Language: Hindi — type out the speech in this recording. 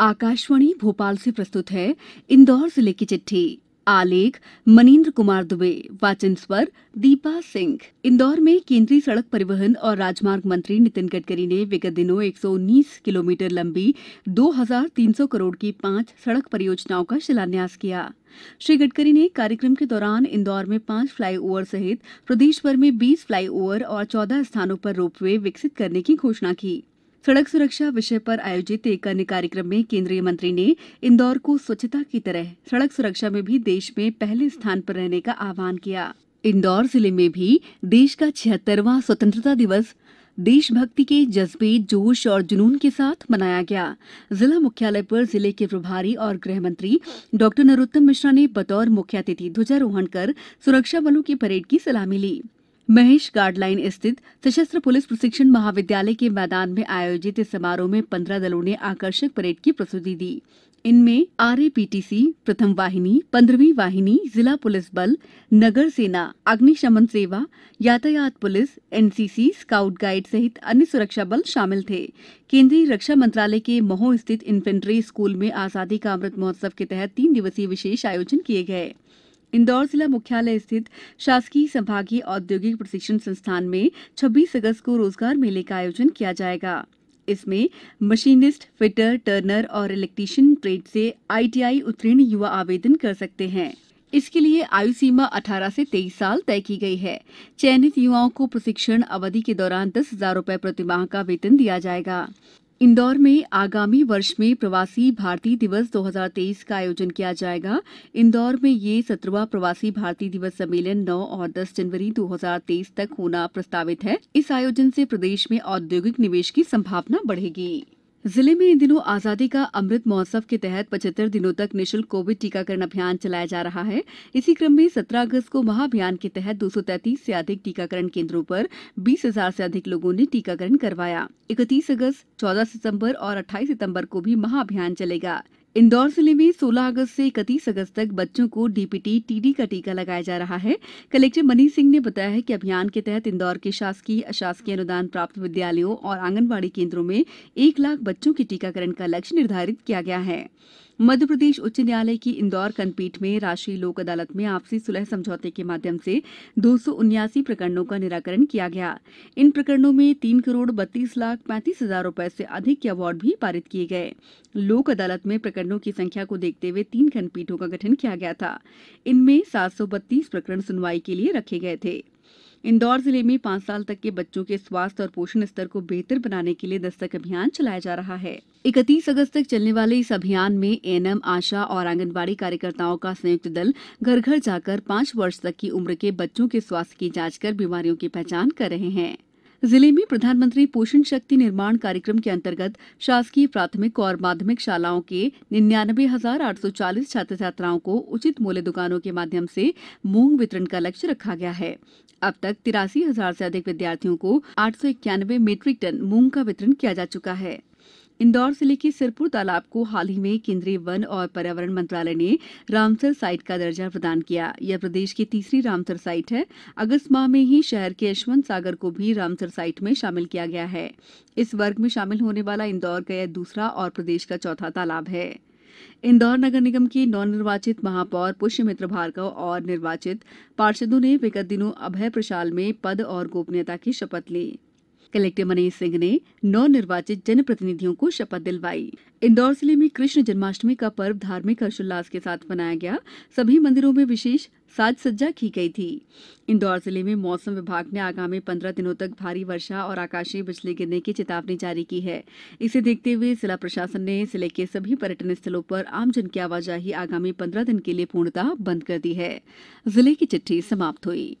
आकाशवाणी भोपाल से प्रस्तुत है इंदौर जिले की चिट्ठी आलेख मनीन्द्र कुमार दुबे वाचन स्वर दीपा सिंह इंदौर में केंद्रीय सड़क परिवहन और राजमार्ग मंत्री नितिन गडकरी ने विगत दिनों 119 किलोमीटर लंबी 2,300 करोड़ की पांच सड़क परियोजनाओं का शिलान्यास किया श्री गडकरी ने कार्यक्रम के दौरान इंदौर में पांच फ्लाईओवर सहित प्रदेश भर में बीस फ्लाईओवर और चौदह स्थानों पर रोपवे विकसित करने की घोषणा की सड़क सुरक्षा विषय पर आयोजित एक अन्य कार्यक्रम में केंद्रीय मंत्री ने इंदौर को स्वच्छता की तरह सड़क सुरक्षा में भी देश में पहले स्थान पर रहने का आह्वान किया इंदौर जिले में भी देश का छिहत्तरवा स्वतंत्रता दिवस देशभक्ति के जज्बे जोश और जुनून के साथ मनाया गया जिला मुख्यालय पर जिले के प्रभारी और गृह मंत्री डॉ नरोत्तम मिश्रा ने बतौर मुख्य अतिथि ध्वजारोहण कर सुरक्षा बलों की परेड की सलामी ली महेश गार्डलाइन स्थित सशस्त्र पुलिस प्रशिक्षण महाविद्यालय के मैदान में आयोजित इस समारोह में पन्द्रह दलों ने आकर्षक परेड की प्रस्तुति दी इनमें आरएपीटीसी प्रथम वाहिनी पंद्रहवीं वाहिनी जिला पुलिस बल नगर सेना अग्निशमन सेवा यातायात पुलिस एनसीसी स्काउट गाइड सहित अन्य सुरक्षा बल शामिल थे केंद्रीय रक्षा मंत्रालय के महो स्थित इन्फेंट्री स्कूल में आजादी का अमृत महोत्सव के तहत तीन दिवसीय विशेष आयोजन किए गए इंदौर जिला मुख्यालय स्थित शासकीय संभागीय औद्योगिक प्रशिक्षण संस्थान में छब्बीस अगस्त को रोजगार मेले का आयोजन किया जाएगा इसमें मशीनिस्ट फिटर टर्नर और इलेक्ट्रीशियन ट्रेड से आईटीआई उत्तीर्ण युवा आवेदन कर सकते हैं इसके लिए आयु सीमा 18 से 23 साल तय की गई है चयनित युवाओं को प्रशिक्षण अवधि के दौरान दस हजार रूपए प्रतिमाह का वेतन दिया जाएगा इंदौर में आगामी वर्ष में प्रवासी भारतीय दिवस दो हजार तेईस का आयोजन किया जाएगा इंदौर में ये सत्रवा प्रवासी भारतीय दिवस सम्मेलन नौ और दस जनवरी दो हजार तेईस तक होना प्रस्तावित है इस आयोजन से प्रदेश में औद्योगिक निवेश की संभावना बढ़ेगी जिले में इन दिनों आजादी का अमृत महोत्सव के तहत पचहत्तर दिनों तक निःशुल्क कोविड टीकाकरण अभियान चलाया जा रहा है इसी क्रम में सत्रह अगस्त को महाअभियान के तहत दो से अधिक टीकाकरण केंद्रों पर बीस हजार से अधिक लोगों ने टीकाकरण करवाया इकतीस अगस्त चौदह सितम्बर और अट्ठाईस सितम्बर को भी महाअभियान चलेगा इंदौर जिले में 16 अगस्त से इकतीस अगस्त तक बच्चों को डीपीटी टीडी का टीका लगाया जा रहा है कलेक्टर मनीष सिंह ने बताया है कि अभियान के तहत इंदौर के शासकीय अशासकीय अनुदान प्राप्त विद्यालयों और आंगनबाड़ी केन्द्रों में एक लाख बच्चों के टीकाकरण का लक्ष्य निर्धारित किया गया है मध्यप्रदेश उच्च न्यायालय की इंदौर खंडपीठ में राष्ट्रीय लोक अदालत में आपसी सुलह समझौते के माध्यम से दो प्रकरणों का निराकरण किया गया इन प्रकरणों में तीन करोड़ बत्तीस लाख पैंतीस हजार रूपये से अधिक के अवार्ड भी पारित किए गए लोक अदालत में प्रकरणों की संख्या को देखते हुए तीन खंडपीठों का गठन किया गया था इनमें सात प्रकरण सुनवाई के लिए रखे गए थे इंदौर जिले में पांच साल तक के बच्चों के स्वास्थ्य और पोषण स्तर को बेहतर बनाने के लिए दस्तक अभियान चलाया जा रहा है इकतीस अगस्त तक चलने वाले इस अभियान में एएनएम आशा और आंगनबाड़ी कार्यकर्ताओं का संयुक्त दल घर घर जाकर पांच वर्ष तक की उम्र के बच्चों के स्वास्थ्य की जांच कर बीमारियों की पहचान कर रहे हैं जिले में प्रधानमंत्री पोषण शक्ति निर्माण कार्यक्रम के अंतर्गत शासकीय प्राथमिक और माध्यमिक शालाओं के निन्यानबे हजार आठ सौ चालीस छात्र छात्राओं को उचित मूल्य दुकानों के माध्यम से मूंग वितरण का लक्ष्य रखा गया है अब तक तिरासी हजार से अधिक विद्यार्थियों को आठ सौ इक्यानवे मीट्रिक टन मूंग का वितरण किया जा चुका है इंदौर जिले के सिरपुर तालाब को हाल ही में केंद्रीय वन और पर्यावरण मंत्रालय ने रामसर साइट का दर्जा प्रदान किया यह प्रदेश की तीसरी रामसर साइट है अगस्त माह में ही शहर के यशवंत सागर को भी रामसर साइट में शामिल किया गया है इस वर्ग में शामिल होने वाला इंदौर का यह दूसरा और प्रदेश का चौथा तालाब है इंदौर नगर निगम की नव निर्वाचित महापौर पुष्यमित्र भार्गव और निर्वाचित पार्षदों ने विगत दिनों अभय प्रशाल में पद और गोपनीयता की शपथ ली कलेक्टर मनीष सिंह ने निर्वाचित जनप्रतिनिधियों को शपथ दिलवाई इंदौर जिले में कृष्ण जन्माष्टमी का पर्व धार्मिक हर्षोल्लास के साथ मनाया गया सभी मंदिरों में विशेष साज सज्जा की गई थी इंदौर जिले में मौसम विभाग ने आगामी पंद्रह दिनों तक भारी वर्षा और आकाशीय बिजली गिरने की चेतावनी जारी की है इसे देखते हुए जिला प्रशासन ने जिले के सभी पर्यटन स्थलों पर आमजन की आवाजाही आगामी पंद्रह दिन के लिए पूर्णतः बंद कर दी है जिले की चिट्ठी समाप्त हुई